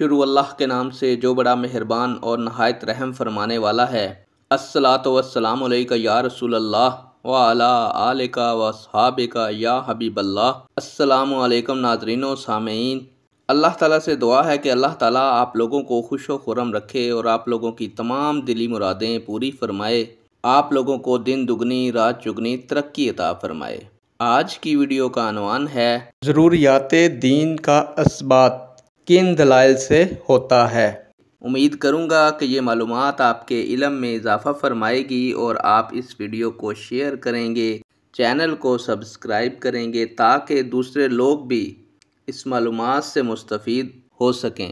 शुरू अल्लाह के नाम से जो बड़ा मेहरबान और नहायत रहम फरमाने वाला है असलातम या रसूल अल्लाह वाला आल का वहाब का या हबीब असलकम नाजरीन सामीन अल्लाह ताला से दुआ है कि अल्लाह ताला आप लोगों को खुश खुरम रखे और आप लोगों की तमाम दिली मुरादें पूरी फरमाए आप लोगों को दिन दुगनी रात चुगनी तरक्की अता फरमाए आज की वीडियो का अनवान है ज़रूरियात दीन का इसबात किन दलाइल से होता है उम्मीद करूँगा कि ये मालूम आपके इलम में इजाफ़ा फरमाएगी और आप इस वीडियो को शेयर करेंगे चैनल को सब्सक्राइब करेंगे ताकि दूसरे लोग भी इस मालूम से मुस्तफ़ हो सकें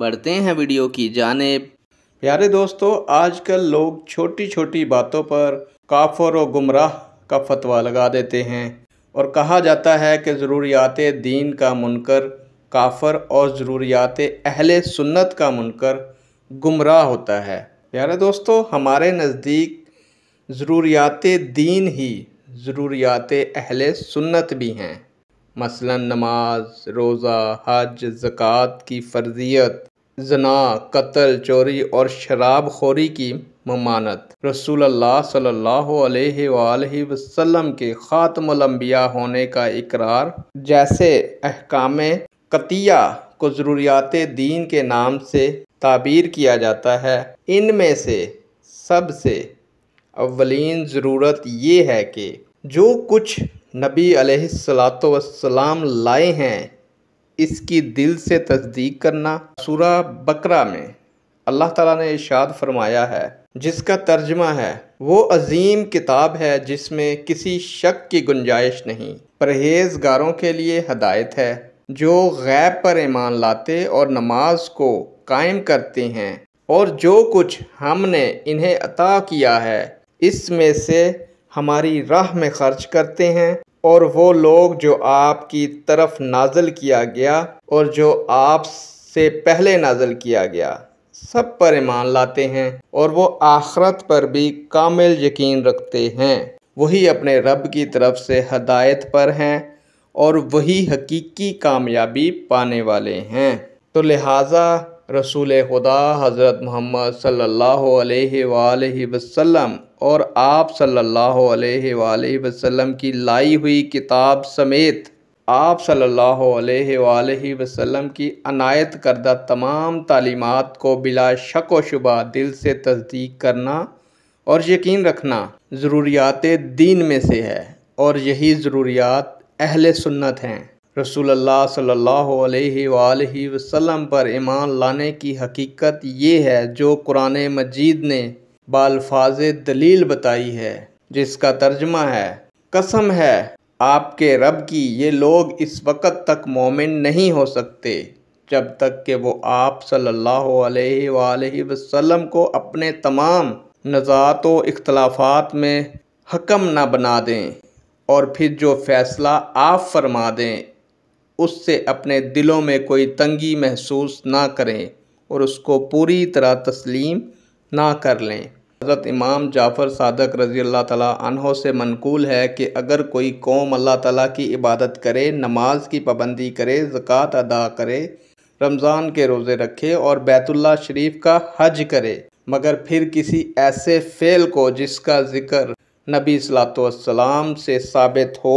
बढ़ते हैं वीडियो की जानेब प्यारे दोस्तों आजकल लोग छोटी छोटी बातों पर काफर और गुमराह का फतवा लगा देते हैं और कहा जाता है कि ज़रूरियात दीन का मुनकर काफर और ज़रूरियात अहल सुन्नत का मुनकर गुमराह होता है यार दोस्तों हमारे नज़दीक ज़रूरियात दीन ही ज़रूरियात अहल सुन्नत भी हैं मसला नमाज रोज़ा हज ज़क़़त की फ़र्जियत जना कत्ल चोरी और शराब खोरी की ममानत रसूल अल्लाह सल्लल्लाहु अलैहि वसल्लम के ख़ातमलम्बिया होने का इकरार जैसे अहकाम कतिया को ज़रूरियात दीन के नाम से ताबीर किया जाता है इनमें से सबसे अवलिन ज़रूरत ये है कि जो कुछ नबी सलाम लाए हैं इसकी दिल से तस्दीक करना सूरा बकरा में अल्लाह ताला ने इशाद फरमाया है जिसका तर्जमा है वो अजीम किताब है जिसमें किसी शक की गुंजाइश नहीं परहेजगारों के लिए हदायत है जो गैब पर ईमान लाते और नमाज को कायम करते हैं और जो कुछ हमने इन्हें अता किया है इसमें से हमारी राह में खर्च करते हैं और वो लोग जो आपकी तरफ नाजल किया गया और जो आप से पहले नाजल किया गया सब पर ईमान लाते हैं और वो आखरत पर भी कामिल यकीन रखते हैं वही अपने रब की तरफ से हदायत पर हैं और वही हकीकी कामयाबी पाने वाले हैं तो लिहाजा रसूल खुदा हज़रत मोहम्मद सल्ला अलैहि वसल्लम और आप सल्ला अलैहि वसल्लम की लाई हुई किताब समेत आप सल्ला वसल्लम की अनायत करदा तमाम तालीमत को बिला शक व शुबा दिल से तस्दीक करना और यकीन रखना ज़रूरियात दीन में से है और यही ज़रूरियात अहल सुन्नत हैं रसूल सल्लल्लाहु वसल्लम पर ईमान लाने की हकीकत ये है जो कुरान मजीद ने बालफाज दलील बताई है जिसका तर्जमा है कसम है आपके रब की ये लोग इस वक़्त तक मोमिन नहीं हो सकते जब तक कि वो आप सल्ला वसलम को अपने तमाम नज़ात व अख्तलाफात में हकम ना बना दें और फिर जो फ़ैसला आप फरमा दें उससे अपने दिलों में कोई तंगी महसूस ना करें और उसको पूरी तरह तस्लीम ना कर लें हज़रत इमाम जाफ़र सादक रज़ी अल्लाह तहों से मनकूल है कि अगर कोई कौम अल्लाह ताली की इबादत करे नमाज की पाबंदी करे ज़क़़त अदा करे रमज़ान के रोज़े रखे और बैतुल्ला शरीफ का हज करे मगर फिर किसी ऐसे फ़ेल को जिसका ज़िक्र नबी सलातम से साबित हो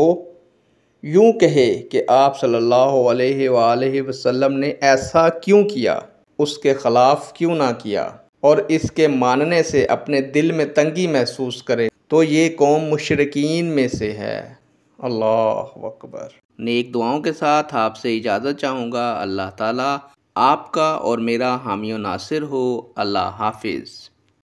यूँ कहे कि आप सल्लल्लाहु अलैहि वसल्लम ने ऐसा क्यों किया उसके ख़िलाफ़ क्यों ना किया और इसके मानने से अपने दिल में तंगी महसूस करे तो ये कौम मुशरकिन में से है अल्लाह अकबर नेक दुआओं के साथ आपसे इजाज़त चाहूँगा अल्लाह ताला आपका और मेरा हामियों नासिर हो अल्लाह हाफिज़